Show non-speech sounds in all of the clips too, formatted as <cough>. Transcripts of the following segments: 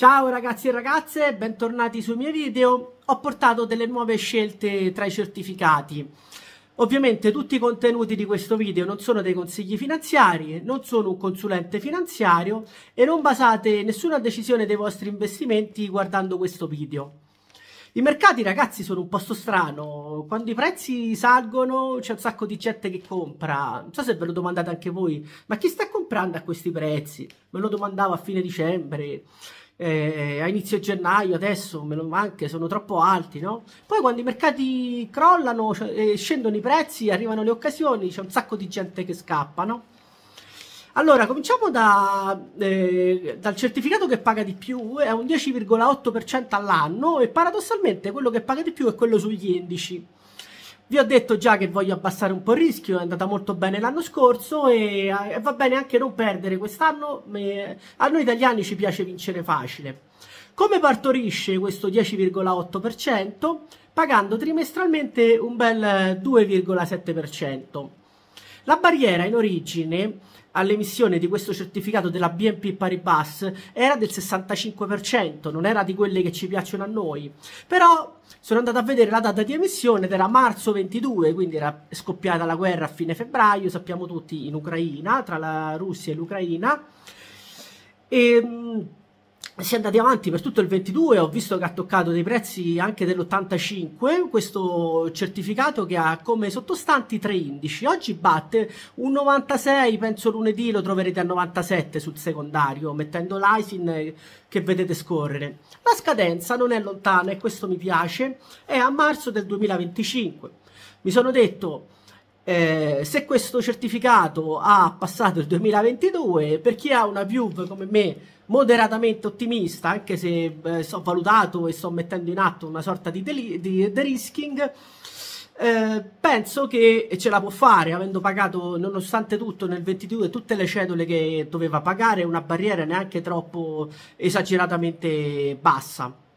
Ciao ragazzi e ragazze, bentornati sui miei video. Ho portato delle nuove scelte tra i certificati. Ovviamente tutti i contenuti di questo video non sono dei consigli finanziari, non sono un consulente finanziario e non basate nessuna decisione dei vostri investimenti guardando questo video. I mercati ragazzi sono un posto strano, quando i prezzi salgono c'è un sacco di gente che compra, non so se ve lo domandate anche voi, ma chi sta comprando a questi prezzi? Me lo domandavo a fine dicembre. Eh, eh, a inizio gennaio adesso me lo manca, sono troppo alti, no? Poi quando i mercati crollano, cioè, eh, scendono i prezzi, arrivano le occasioni, c'è un sacco di gente che scappa, no? Allora, cominciamo da, eh, dal certificato che paga di più, eh, è un 10,8% all'anno e paradossalmente quello che paga di più è quello sugli indici. Vi ho detto già che voglio abbassare un po' il rischio, è andata molto bene l'anno scorso e, e, eh, va bene anche non perdere quest'anno, eh, a noi italiani ci piace vincere facile. Come partorisce questo 10,8%? Pagando trimestralmente un bel 2,7%. La barriera in origine all'emissione di questo certificato della BNP Paribas era del 65%, non era di quelle che ci piacciono a noi. Però sono andato a vedere la data di emissione ed era marzo 22, quindi era scoppiata la guerra a fine febbraio, sappiamo tutti, in Ucraina, tra la Russia e l'Ucraina. E ehm, si è andati avanti per tutto il 22, ho visto che ha toccato dei prezzi anche dell'85, questo certificato che ha come sottostanti tre indici, oggi batte un 96, penso lunedì lo troverete a 97 sul secondario, mettendo l'ISIN eh, che vedete scorrere. La scadenza non è lontana e questo mi piace, è a marzo del 2025. Mi sono detto... Eh, se questo certificato ha passato il 2022, per chi ha una PIUV come me moderatamente ottimista, anche se eh, sto valutato e sto mettendo in atto una sorta di, di de-risking. Eh, penso che ce la può fare, avendo pagato nonostante tutto nel 22 tutte le cedole che doveva pagare, una barriera neanche troppo esageratamente bassa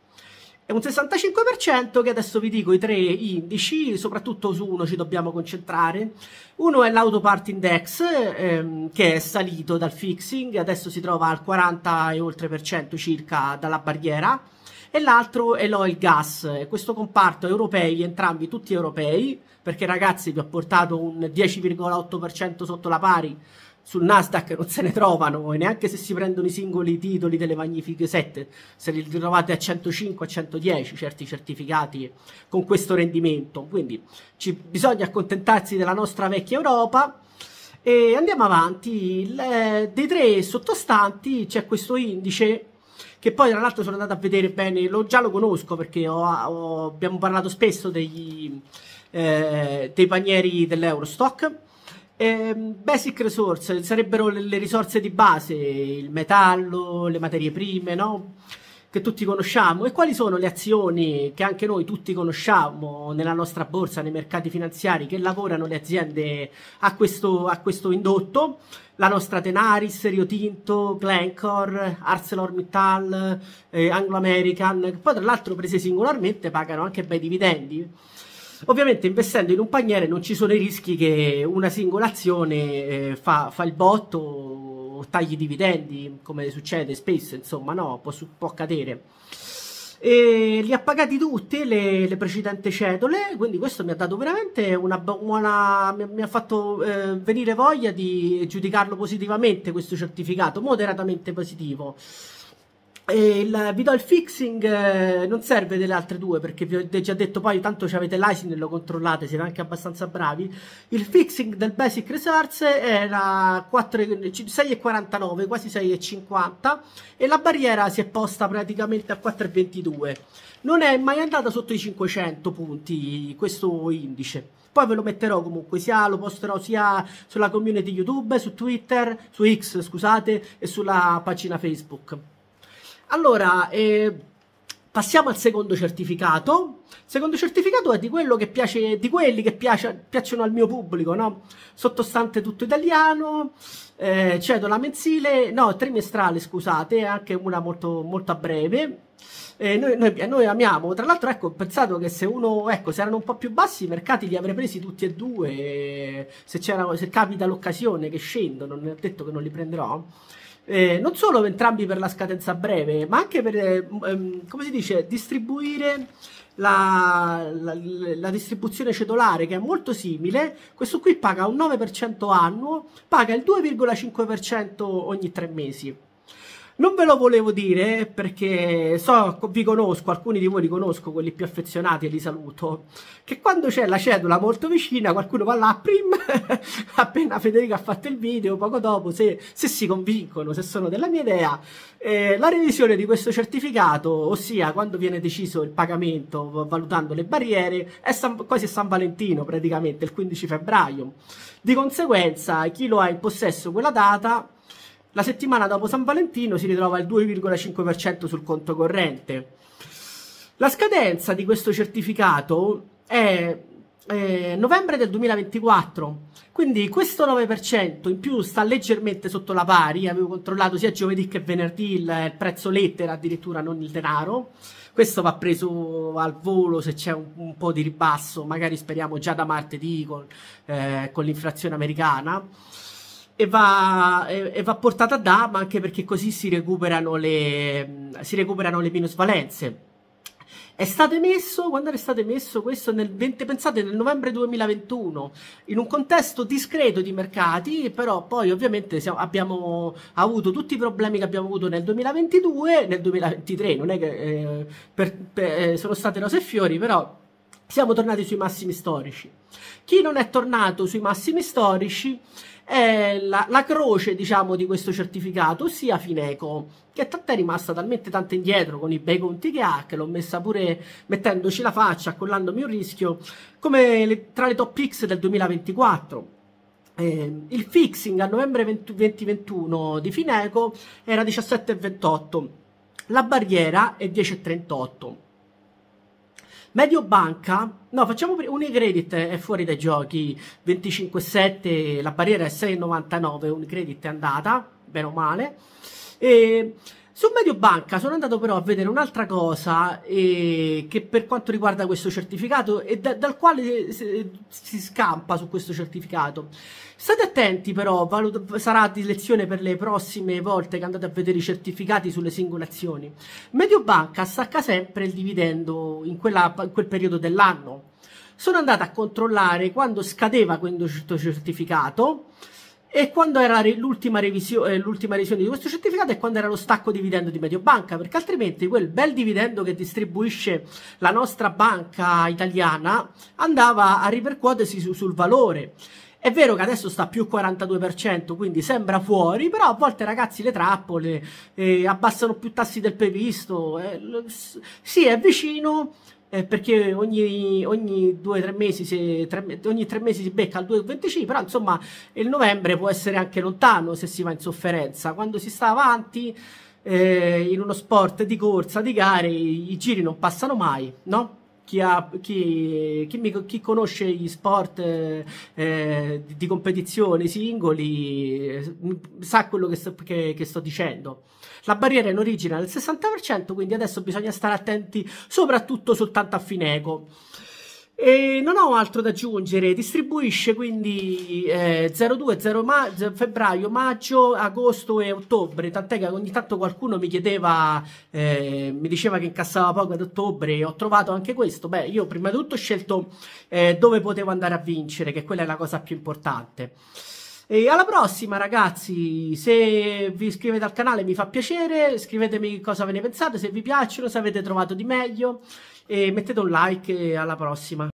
è un 65% che adesso vi dico i tre indici, soprattutto su uno ci dobbiamo concentrare. Uno è l'auto part index ehm, che è salito dal fixing, adesso si trova al 40 e oltre per cento circa dalla barriera e l'altro è l'oil gas, questo comparto europei, entrambi tutti europei, perché ragazzi vi ho portato un 10,8% sotto la pari sul Nasdaq non se ne trovano e neanche se si prendono i singoli titoli delle magnifiche 7 se li trovate a 105 a 110 certi certificati con questo rendimento quindi ci, bisogna accontentarsi della nostra vecchia Europa e andiamo avanti Le, eh, dei tre sottostanti c'è questo indice che poi tra l'altro sono andato a vedere bene lo, già lo conosco perché ho, ho, abbiamo parlato spesso degli, eh, dei panieri dell'Eurostock eh, basic resource sarebbero le, le, risorse di base, il metallo, le materie prime, no? Che tutti conosciamo. E quali sono le azioni che anche noi tutti conosciamo nella nostra borsa, nei mercati finanziari, che lavorano le aziende a questo, a questo indotto? La nostra Tenaris, Rio Tinto, Glencore, ArcelorMittal, eh, Anglo American, che poi tra l'altro prese singolarmente pagano anche bei dividendi. Ovviamente investendo in un paniere non ci sono i rischi che una singola azione eh, fa, fa, il botto o tagli dividendi, come succede spesso, insomma, no, può, può cadere. E li ha pagati tutti le, le, precedenti cedole, quindi questo mi ha dato veramente una buona. mi, mi ha fatto eh, venire voglia di giudicarlo positivamente questo certificato, moderatamente positivo. Il, vi do il fixing, eh, non serve delle altre due perché vi ho già detto poi tanto avete l'ISIN e lo controllate, siete anche abbastanza bravi. Il fixing del basic resource era 6,49, quasi 6,50 e la barriera si è posta praticamente a 4,22. Non è mai andata sotto i 500 punti questo indice poi ve lo metterò comunque sia lo posterò sia sulla community youtube su twitter su x scusate e sulla pagina facebook allora, eh, passiamo al secondo certificato. Il secondo certificato è di, che piace, di quelli che piace, piacciono al mio pubblico, no? Sottostante tutto italiano, eh, cedo la mensile, no, trimestrale, scusate, eh, anche una molto, molto a breve. Eh, noi, noi, noi, amiamo, tra l'altro, ecco, ho pensato che se uno, ecco, se erano un po' più bassi, i mercati li avrei presi tutti e due. Se, se capita l'occasione che scendono, non è detto che non li prenderò. Eh, non solo entrambi per la scadenza breve, ma anche per, eh, ehm, come si dice, distribuire la, la, la, distribuzione cedolare che è molto simile, questo qui paga un 9% annuo, paga il 2,5% ogni tre mesi. Non ve lo volevo dire eh, perché so, vi conosco, alcuni di voi li conosco, quelli più affezionati e li saluto, che quando c'è la cedula molto vicina qualcuno va là, prim, <laughs> appena Federica ha fatto il video, poco dopo, se, se si convincono, se sono della mia idea, eh, la revisione di questo certificato, ossia quando viene deciso il pagamento valutando le barriere, è San, quasi San Valentino praticamente, il 15 febbraio. Di conseguenza chi lo ha in possesso quella data la settimana dopo San Valentino si ritrova il 2,5% sul conto corrente. La scadenza di questo certificato è eh, novembre del 2024. Quindi questo 9% in più sta leggermente sotto la pari. Avevo controllato sia giovedì che venerdì il, il prezzo lettera, addirittura non il denaro. Questo va preso al volo se c'è un, un po' di ribasso, magari speriamo già da martedì con, eh, con l'inflazione americana e va, e, e va portata a ma anche perché così si recuperano le, si recuperano le minusvalenze. È stato emesso, quando è stato emesso questo? Nel 20, pensate nel novembre 2021, in un contesto discreto di mercati, però poi ovviamente siamo, abbiamo avuto tutti i problemi che abbiamo avuto nel 2022, nel 2023, non è che eh, per, per, eh, sono state rose e fiori, però siamo tornati sui massimi storici. Chi non è tornato sui massimi storici è la, la croce, diciamo, di questo certificato, ossia Fineco, che tant'è rimasta talmente tanto indietro con i bei conti che ha, che l'ho messa pure mettendoci la faccia, accollandomi un rischio, come le, tra le top X del 2024. Eh, il fixing a novembre 20, 2021 di Fineco era 17,28, la barriera è 10,38. Mediobanca, no, facciamo Unicredit è fuori dai giochi 25,7, la barriera è 6,99, Unicredit è andata, bene o male. E su Mediobanca sono andato però a vedere un'altra cosa eh, che per quanto riguarda questo certificato e da, dal quale eh, si, eh, si scampa su questo certificato. State attenti però, valuto, sarà di lezione per le prossime volte che andate a vedere i certificati sulle singole azioni. Mediobanca stacca sempre il dividendo in, quella, in quel periodo dell'anno. Sono andata a controllare quando scadeva questo certificato e quando era l'ultima, revisione, eh, l'ultima revisione di questo certificato è quando era lo stacco dividendo di Mediobanca, perché altrimenti quel bel dividendo che distribuisce la nostra banca italiana andava a ripercuotersi su- sul valore. È vero che adesso sta più 42%, quindi sembra fuori, però a volte ragazzi le trappole eh, abbassano più tassi del previsto. Eh, sì, è vicino, eh, perché ogni, ogni due o tre mesi si, tre, ogni tre mesi si becca al 2,25 però insomma il novembre può essere anche lontano se si va in sofferenza quando si sta avanti eh, in uno sport di corsa, di gare i, i giri non passano mai no? chi, ha, chi, chi, mi, chi, conosce gli sport eh, eh di, di competizione singoli eh, sa quello che sto, che, che sto, dicendo. La barriera in origine è del 60%, quindi adesso bisogna stare attenti soprattutto soltanto a eco. E non ho altro da aggiungere, distribuisce quindi eh, 02, 0 ma- febbraio, maggio, agosto e ottobre, tant'è che ogni tanto qualcuno mi chiedeva, eh, mi diceva che incassava poco ad ottobre e ho trovato anche questo, beh io prima di tutto ho scelto eh, dove potevo andare a vincere, che quella è la cosa più importante. E alla prossima, ragazzi. Se vi iscrivete al canale mi fa piacere. Scrivetemi cosa ve ne pensate, se vi piacciono, se avete trovato di meglio e mettete un like e alla prossima.